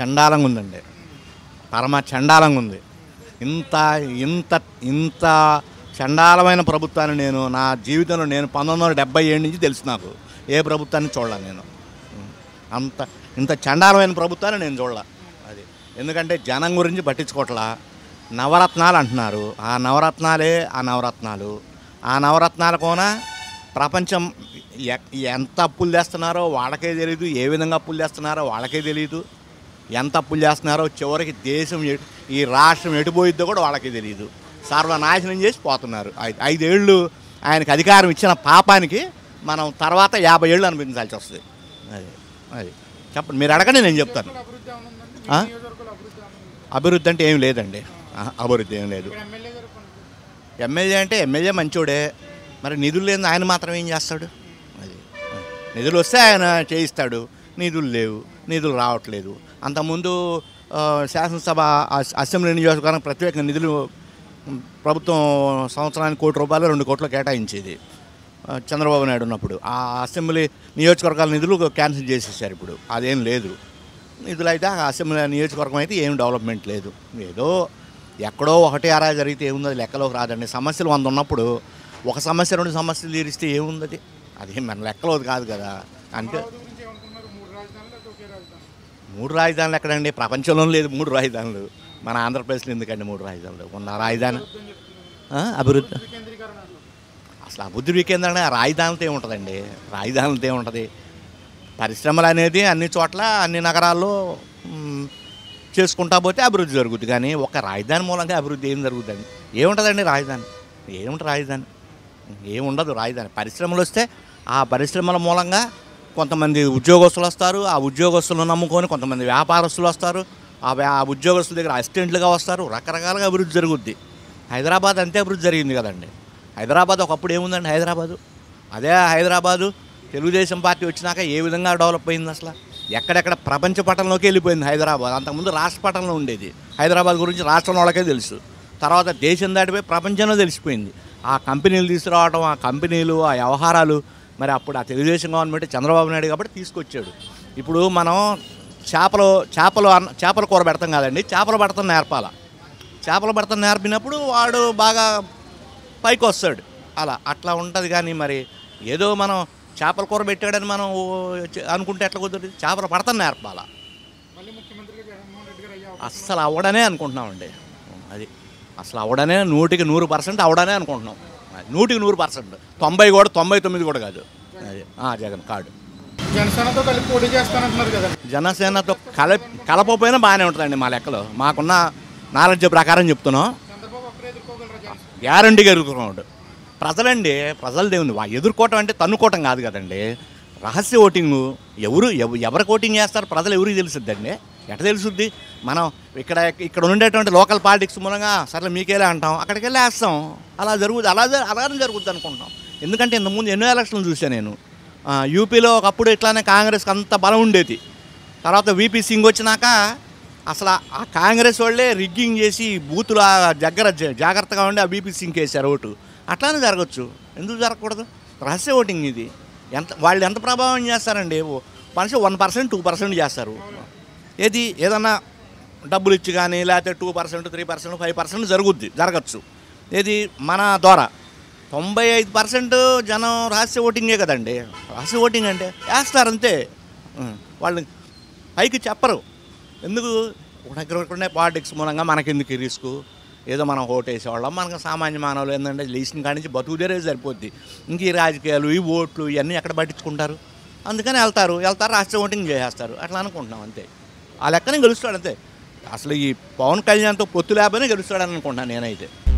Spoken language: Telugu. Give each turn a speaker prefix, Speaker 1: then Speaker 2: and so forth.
Speaker 1: చండాలంగా ఉందండి పరమ చండాలంగా ఉంది ఇంత ఇంత ఇంత చండాలమైన ప్రభుత్వాన్ని నేను నా జీవితంలో నేను పంతొమ్మిది వందల డెబ్బై ఏడు నుంచి తెలుసు నాకు ఏ ప్రభుత్వాన్ని చూడలే నేను అంత ఇంత చండాలమైన ప్రభుత్వాన్ని నేను చూడలే అది ఎందుకంటే జనం గురించి పట్టించుకోవట్లా నవరత్నాలు అంటున్నారు ఆ నవరత్నాలే ఆ నవరత్నాలు ఆ నవరత్నాల కోన ప్రపంచం ఎంత అప్పులు తెస్తున్నారో వాళ్ళకే తెలియదు ఏ విధంగా అప్పులు తెస్తున్నారో వాళ్ళకే తెలియదు ఎంత అప్పులు చేస్తున్నారో చివరికి దేశం ఈ రాష్ట్రం ఎటుపోయిద్దో కూడా వాళ్ళకి తెలియదు సర్వనాశనం చేసి పోతున్నారు ఐదేళ్ళు ఆయనకు అధికారం ఇచ్చిన పాపానికి మనం తర్వాత యాభై ఏళ్ళు అనిపించాల్సి వస్తుంది అది అది చెప్పండి మీరు అడగండి నేను చెప్తాను అభివృద్ధి అంటే ఏం లేదండి అభివృద్ధి ఏం లేదు ఎమ్మెల్యే అంటే ఎమ్మెల్యే మంచోడే మరి నిధులు లేని ఆయన మాత్రం ఏం చేస్తాడు అది నిధులు వస్తే ఆయన చేయిస్తాడు నిధులు లేవు నిధులు రావట్లేదు అంతకుముందు శాసనసభ అసెంబ్లీ నియోజకవర్గం ప్రత్యేక నిధులు ప్రభుత్వం సంవత్సరానికి కోటి రూపాయలు రెండు కోట్లు కేటాయించేది చంద్రబాబు నాయుడు ఉన్నప్పుడు ఆ అసెంబ్లీ నియోజకవర్గాల నిధులు క్యాన్సిల్ చేసేసారు ఇప్పుడు అదేం లేదు నిధులు అయితే ఆ అసెంబ్లీ నియోజకవర్గం అయితే ఏం డెవలప్మెంట్ లేదు ఏదో ఎక్కడో ఒకటి ఆరా జరిగితే ఏముంది లెక్కలోకి రాదండి సమస్యలు వంద ఉన్నప్పుడు ఒక సమస్య రెండు సమస్యలు తీరిస్తే ఏముంది అది మన లెక్కలోది కాదు కదా అంటే మూడు రాజధానులు ఎక్కడండి ప్రపంచంలో లేదు మూడు రాజధానులు మన ఆంధ్రప్రదేశ్లో ఎందుకండి మూడు రాజధానులు ఉన్న రాజధాని అభివృద్ధి అసలు అభివృద్ధి వికేంద్రం రాజధానులతో ఏముంటుందండి రాజధానులతో ఏముంటుంది పరిశ్రమలు అనేది అన్ని చోట్ల అన్ని నగరాల్లో చేసుకుంటా పోతే అభివృద్ధి జరుగుద్ది కానీ ఒక రాజధాని మూలంగా అభివృద్ధి ఏం జరుగుతుందండి ఏముంటుందండి రాజధాని ఏముంటుంది రాజధాని ఏముండదు రాజధాని పరిశ్రమలు వస్తే ఆ పరిశ్రమల మూలంగా కొంతమంది ఉద్యోగస్తులు వస్తారు ఆ ఉద్యోగస్తులను నమ్ముకొని కొంతమంది వ్యాపారస్తులు వస్తారు ఆ ఉద్యోగస్తుల దగ్గర అసిస్టెంట్లుగా వస్తారు రకరకాలుగా అభివృద్ధి జరుగుద్ది హైదరాబాద్ అంతే అభివృద్ధి జరిగింది కదండి హైదరాబాద్ ఒకప్పుడు ఏముందండి హైదరాబాదు అదే హైదరాబాదు తెలుగుదేశం పార్టీ వచ్చినాక ఏ విధంగా డెవలప్ అయింది అసలు ఎక్కడెక్కడ ప్రపంచ పటంలోకి వెళ్ళిపోయింది హైదరాబాద్ అంతకుముందు రాష్ట్ర పటంలో ఉండేది హైదరాబాద్ గురించి రాష్ట్రం వాళ్ళకే తెలుసు తర్వాత దేశం దాటిపోయి ప్రపంచంలో తెలిసిపోయింది ఆ కంపెనీలు తీసుకురావడం ఆ కంపెనీలు ఆ వ్యవహారాలు మరి అప్పుడు ఆ తెలుగుదేశం గవర్నమెంట్ చంద్రబాబు నాయుడు కాబట్టి తీసుకొచ్చాడు ఇప్పుడు మనం చేపలు చేపలు అన్న చేపల కూర పెడతాం కాదండి చేపలు పడతాం నేర్పాల చేపలు పడతాం నేర్పినప్పుడు వాడు బాగా పైకి వస్తాడు అలా అట్లా ఉంటుంది కానీ మరి ఏదో మనం చేపల కూర పెట్టాడని మనం అనుకుంటే ఎట్లా కుదరదు చేపలు పడతాం నేర్పాల అస్సలు అవ్వడనే అనుకుంటున్నామండి అది అసలు అవ్వడనే నూటికి నూరు పర్సెంట్ అవ్వడనే అనుకుంటున్నాం నూటికి నూరు పర్సెంట్ తొంభై కూడా తొంభై తొమ్మిది కూడా కాదు జగన్ కార్డు జనసేనతో కలిపి పోటీ చేస్తానంటున్నారు కదా జనసేనతో కల కలపపోయినా బాగానే ఉంటుందండి మా లెక్కలో మాకున్న నాలెడ్జ్ ప్రకారం చెప్తున్నాం గ్యారంటీగా ఎదుర్కొన్నాడు ప్రజలండి ప్రజలు దేవుని ఎదుర్కోవటం అంటే తన్నుకోవటం కాదు కదండి రహస్య ఓటింగు ఎవరు ఎవరికి ఓటింగ్ చేస్తారు ప్రజలు ఎవరికి తెలిసిద్దండి ఎట తెలుసుద్ది మనం ఇక్కడ ఇక్కడ ఉండేటువంటి లోకల్ పాలిటిక్స్ మూలంగా సరే మీకేలా అంటాం అక్కడికి వెళ్ళి వేస్తాం అలా జరుగుతుంది అలా అలానే జరుగుతుంది అనుకుంటాం ఎందుకంటే ఇంతకుముందు ఎన్నో ఎలక్షన్లు చూశాను నేను యూపీలో ఒకప్పుడు ఇట్లానే కాంగ్రెస్కి అంత బలం ఉండేది తర్వాత వీపీ సింగ్ వచ్చినాక అసలు ఆ కాంగ్రెస్ వాళ్ళే రిగ్గింగ్ చేసి బూతులు దగ్గర జాగ్రత్తగా ఉండి ఆ వీపీ సింగ్ వేసారు ఓటు అట్లానే జరగచ్చు ఎందుకు జరగకూడదు రహస్య ఓటింగ్ ఇది ఎంత వాళ్ళు ఎంత ప్రభావం చేస్తారండి మనిషి వన్ పర్సెంట్ టూ పర్సెంట్ చేస్తారు ఏది ఏదన్నా డబ్బులు ఇచ్చి కానీ లేకపోతే two percent three percent five percent జరుగుద్ది జరగచ్చు ఏది మన ద్వారా తొంభై ఐదు పర్సెంట్ జనం రహస్య ఓటింగే కదండి రహస్య ఓటింగ్ అంటే వేస్తారు అంతే వాళ్ళు పైకి చెప్పరు ఎందుకు దగ్గర పాలిటిక్స్ మూలంగా మనకెందుకు రిస్క్ ఏదో మనం ఓటేసేవాళ్ళం మనకు సామాన్య మానవులు ఏంటంటే లేచిన కానించి నుంచి బతుకుదేరే సరిపోద్ది ఇంక ఈ రాజకీయాలు ఈ ఓట్లు ఇవన్నీ ఎక్కడ పట్టించుకుంటారు అందుకని వెళ్తారు వెళ్తారు రాష్ట్ర ఓటింగ్ చేసేస్తారు అట్లా అనుకుంటున్నాం అంతే ఆ లెక్కనే గెలుస్తాడు అంతే అసలు ఈ పవన్ కళ్యాణ్తో పొత్తు లేబనే గెలుస్తాడని అనుకుంటున్నాను నేనైతే